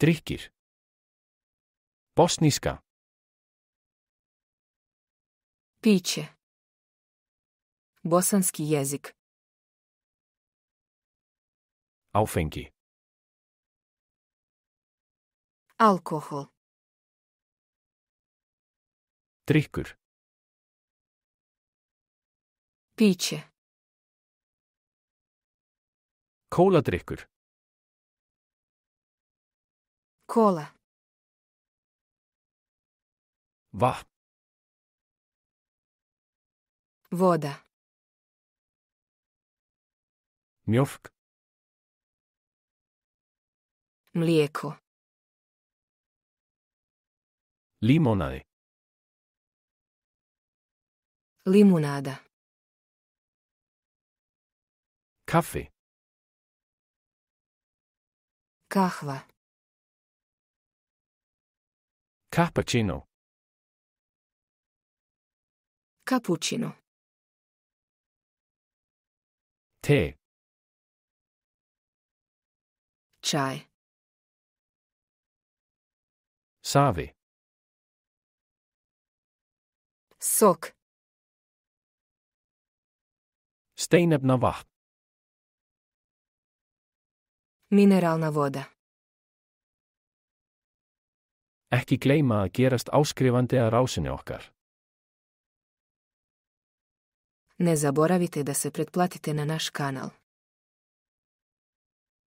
Drykkir. Bosníska. Piće. Bosanski jezik. Áfengi. Alkohol. Drykkur. Piće. Kóladrykkur. Kola. voda Voda. Mjofk. Mlijeko. Limonaj. Limunada. Kafe. Kahva. Cappuccino. Cappuccino. Te. Chai. Savi. Sok. Stein ab Mineralna voda. Ekki gleima að gerast áskrifandi að rásinu okkar. Ne zaboravite da se pretplatite na naš kanal.